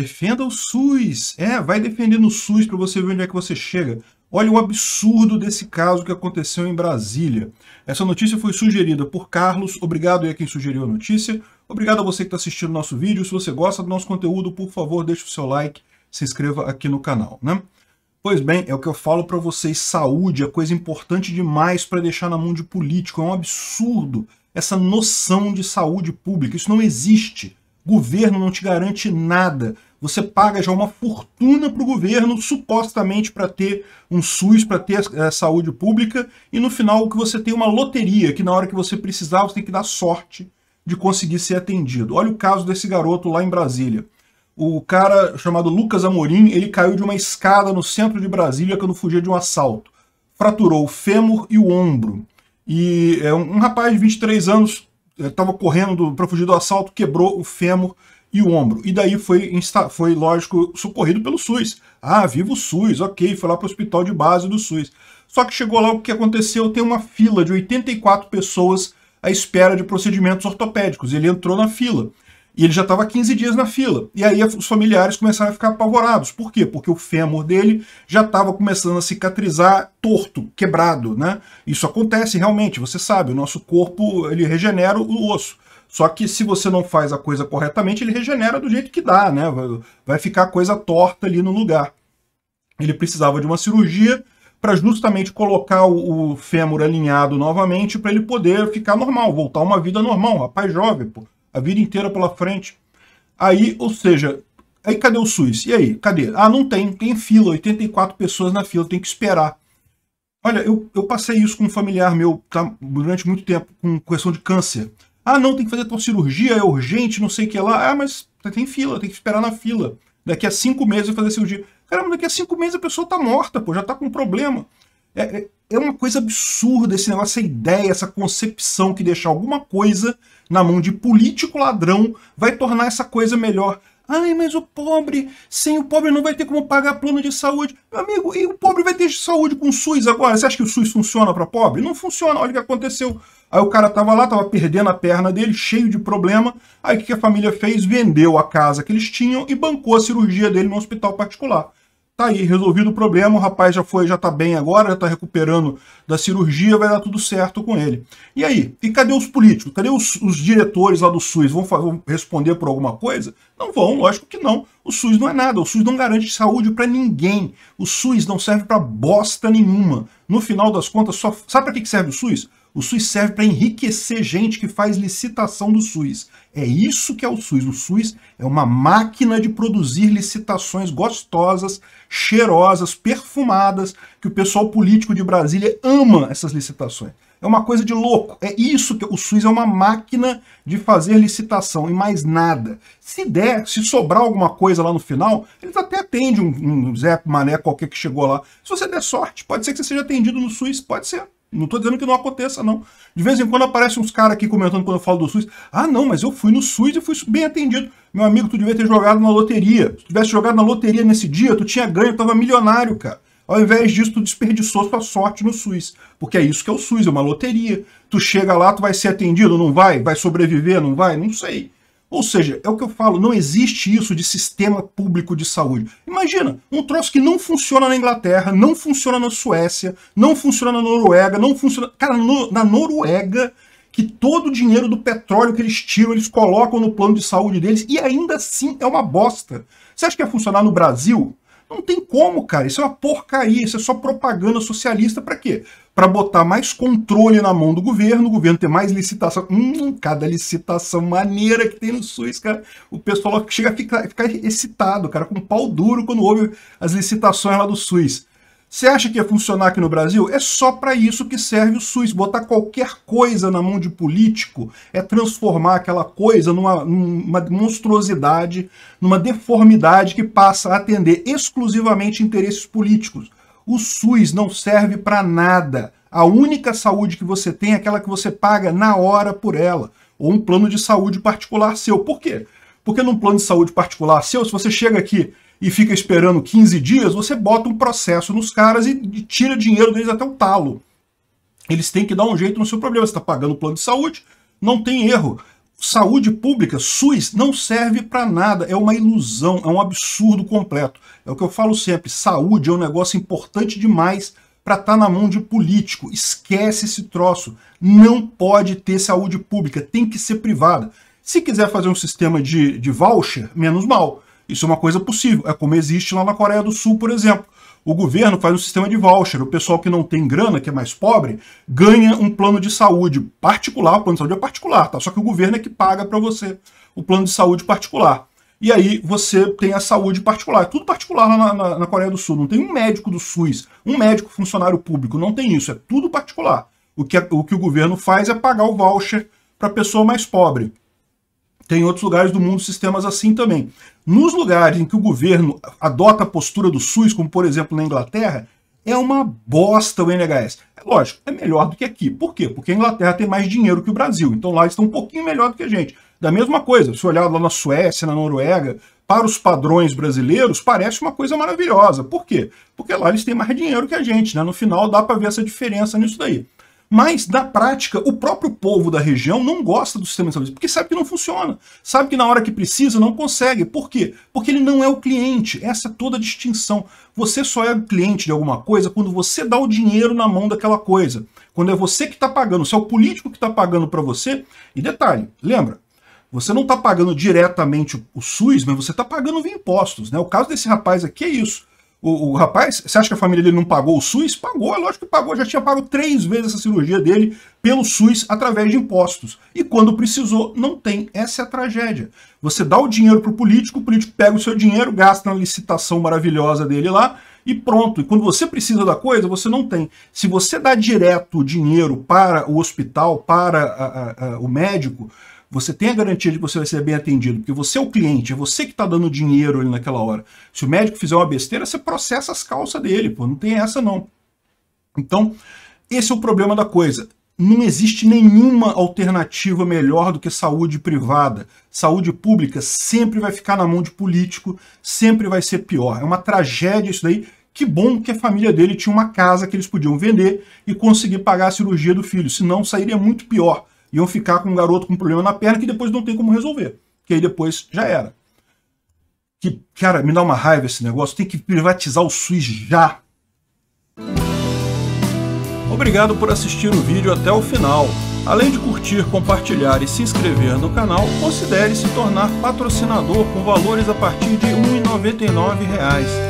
Defenda o SUS. É, vai defendendo o SUS para você ver onde é que você chega. Olha o absurdo desse caso que aconteceu em Brasília. Essa notícia foi sugerida por Carlos. Obrigado aí a quem sugeriu a notícia. Obrigado a você que está assistindo o nosso vídeo. Se você gosta do nosso conteúdo, por favor, deixe o seu like, se inscreva aqui no canal, né? Pois bem, é o que eu falo para vocês, saúde é coisa importante demais para deixar na mão de político. É um absurdo essa noção de saúde pública. Isso não existe. Governo não te garante nada você paga já uma fortuna para o governo, supostamente para ter um SUS, para ter a eh, saúde pública, e no final que você tem uma loteria, que na hora que você precisar, você tem que dar sorte de conseguir ser atendido. Olha o caso desse garoto lá em Brasília. O cara chamado Lucas Amorim, ele caiu de uma escada no centro de Brasília quando fugia de um assalto. Fraturou o fêmur e o ombro. E é, um, um rapaz de 23 anos estava eh, correndo para fugir do assalto, quebrou o fêmur e o ombro. E daí foi, foi lógico, socorrido pelo SUS. Ah, viva o SUS, ok, foi lá para o hospital de base do SUS. Só que chegou lá, o que aconteceu? Tem uma fila de 84 pessoas à espera de procedimentos ortopédicos. Ele entrou na fila. E ele já estava 15 dias na fila. E aí os familiares começaram a ficar apavorados. Por quê? Porque o fêmur dele já estava começando a cicatrizar torto, quebrado, né? Isso acontece realmente, você sabe, o nosso corpo, ele regenera o osso. Só que se você não faz a coisa corretamente, ele regenera do jeito que dá, né? Vai ficar coisa torta ali no lugar. Ele precisava de uma cirurgia para justamente colocar o, fêmur alinhado novamente para ele poder ficar normal, voltar uma vida normal, um rapaz jovem, pô, a vida inteira pela frente. Aí, ou seja, aí cadê o SUS? E aí, cadê? Ah, não tem, tem fila, 84 pessoas na fila, tem que esperar. Olha, eu, eu passei isso com um familiar meu tá, durante muito tempo, com questão de câncer. Ah, não, tem que fazer tua cirurgia, é urgente, não sei o que lá. Ah, mas tem fila, tem que esperar na fila. Daqui a cinco meses fazer cirurgia. Caramba, daqui a cinco meses a pessoa tá morta, pô, já tá com problema. É, é, é uma coisa absurda esse negócio, essa ideia, essa concepção que deixar alguma coisa na mão de político ladrão vai tornar essa coisa melhor. Ai, mas o pobre, sem o pobre não vai ter como pagar plano de saúde. Meu amigo, e o pobre vai ter saúde com o SUS agora? Você acha que o SUS funciona para pobre? Não funciona, olha o que aconteceu. Aí o cara tava lá, tava perdendo a perna dele, cheio de problema. Aí o que a família fez? Vendeu a casa que eles tinham e bancou a cirurgia dele no hospital particular. Tá aí, resolvido o problema, o rapaz já foi, já tá bem agora, já tá recuperando da cirurgia, vai dar tudo certo com ele. E aí? E cadê os políticos? Cadê os, os diretores lá do SUS? Vão, vão responder por alguma coisa? Não vão, lógico que não. O SUS não é nada, o SUS não garante saúde para ninguém. O SUS não serve para bosta nenhuma. No final das contas, só sabe para que serve o SUS? O SUS serve para enriquecer gente que faz licitação do SUS. É isso que é o SUS. O SUS é uma máquina de produzir licitações gostosas, cheirosas, perfumadas, que o pessoal político de Brasília ama essas licitações. É uma coisa de louco. É isso que o SUS é uma máquina de fazer licitação e mais nada. Se der, se sobrar alguma coisa lá no final, eles até atendem um, um Zé Mané qualquer que chegou lá. Se você der sorte, pode ser que você seja atendido no SUS, pode ser. Não estou dizendo que não aconteça, não. De vez em quando aparece uns caras aqui comentando quando eu falo do SUS. Ah, não, mas eu fui no SUS e fui bem atendido. Meu amigo, tu devia ter jogado na loteria. Se tu tivesse jogado na loteria nesse dia, tu tinha ganho, tu tava milionário, cara. Ao invés disso, tu desperdiçou sua sorte no SUS. Porque é isso que é o SUS, é uma loteria. Tu chega lá, tu vai ser atendido, não vai? Vai sobreviver, não vai? Não sei. Ou seja, é o que eu falo, não existe isso de sistema público de saúde. Imagina, um troço que não funciona na Inglaterra, não funciona na Suécia, não funciona na Noruega, não funciona. Cara, no, na Noruega, que todo o dinheiro do petróleo que eles tiram, eles colocam no plano de saúde deles e ainda assim é uma bosta. Você acha que ia funcionar no Brasil? Não tem como, cara. Isso é uma porcaria. Isso é só propaganda socialista para quê? Para botar mais controle na mão do governo, o governo ter mais licitação. Hum, cada licitação maneira que tem no SUS, cara. O pessoal chega a ficar, ficar excitado, cara, com pau duro quando ouve as licitações lá do SUS. Você acha que ia funcionar aqui no Brasil? É só para isso que serve o SUS. Botar qualquer coisa na mão de político é transformar aquela coisa numa, numa monstruosidade, numa deformidade que passa a atender exclusivamente interesses políticos. O SUS não serve para nada. A única saúde que você tem é aquela que você paga na hora por ela, ou um plano de saúde particular seu. Por quê? Porque num plano de saúde particular seu, se você chega aqui e fica esperando 15 dias, você bota um processo nos caras e tira dinheiro deles até o talo. Eles têm que dar um jeito no seu problema. Você está pagando o plano de saúde, não tem erro. Saúde pública, SUS, não serve para nada. É uma ilusão, é um absurdo completo. É o que eu falo sempre: saúde é um negócio importante demais para estar tá na mão de político. Esquece esse troço. Não pode ter saúde pública, tem que ser privada. Se quiser fazer um sistema de, de voucher, menos mal. Isso é uma coisa possível, é como existe lá na Coreia do Sul, por exemplo. O governo faz um sistema de voucher. O pessoal que não tem grana, que é mais pobre, ganha um plano de saúde particular. O plano de saúde é particular, tá? Só que o governo é que paga para você o plano de saúde particular. E aí você tem a saúde particular. É tudo particular na, na, na Coreia do Sul. Não tem um médico do SUS, um médico funcionário público. Não tem isso. É tudo particular. O que, é, o, que o governo faz é pagar o voucher para a pessoa mais pobre. Tem outros lugares do mundo sistemas assim também. Nos lugares em que o governo adota a postura do SUS, como por exemplo na Inglaterra, é uma bosta o NHS. É lógico, é melhor do que aqui. Por quê? Porque a Inglaterra tem mais dinheiro que o Brasil. Então lá eles estão um pouquinho melhor do que a gente. Da mesma coisa, se olhar lá na Suécia, na Noruega, para os padrões brasileiros, parece uma coisa maravilhosa. Por quê? Porque lá eles têm mais dinheiro que a gente, né? No final dá para ver essa diferença nisso daí. Mas, na prática, o próprio povo da região não gosta do sistema de saúde, porque sabe que não funciona. Sabe que na hora que precisa não consegue. Por quê? Porque ele não é o cliente. Essa é toda a distinção. Você só é cliente de alguma coisa quando você dá o dinheiro na mão daquela coisa. Quando é você que está pagando, se é o político que está pagando para você. E detalhe, lembra, você não está pagando diretamente o SUS, mas você está pagando via impostos. Né? O caso desse rapaz aqui é isso. O, o, rapaz, você acha que a família dele não pagou o SUS? Pagou, é lógico que pagou, já tinha pago três vezes essa cirurgia dele pelo SUS através de impostos. E quando precisou, não tem. Essa é a tragédia. Você dá o dinheiro para o político, o político pega o seu dinheiro, gasta na licitação maravilhosa dele lá e pronto. E quando você precisa da coisa, você não tem. Se você dá direto o dinheiro para o hospital, para a, a, a, o médico, você tem a garantia de que você vai ser bem atendido, porque você é o cliente, é você que está dando dinheiro ali naquela hora. Se o médico fizer uma besteira, você processa as calças dele, pô, não tem essa não. Então, esse é o problema da coisa. Não existe nenhuma alternativa melhor do que saúde privada. Saúde pública sempre vai ficar na mão de político, sempre vai ser pior. É uma tragédia isso daí. Que bom que a família dele tinha uma casa que eles podiam vender e conseguir pagar a cirurgia do filho, senão sairia muito pior iam ficar com um garoto com problema na perna que depois não tem como resolver. Que aí depois já era. Que, cara, me dá uma raiva esse negócio. Tem que privatizar o SUS já. Obrigado por assistir o vídeo até o final. Além de curtir, compartilhar e se inscrever no canal, considere se tornar patrocinador com valores a partir de R$ 1,99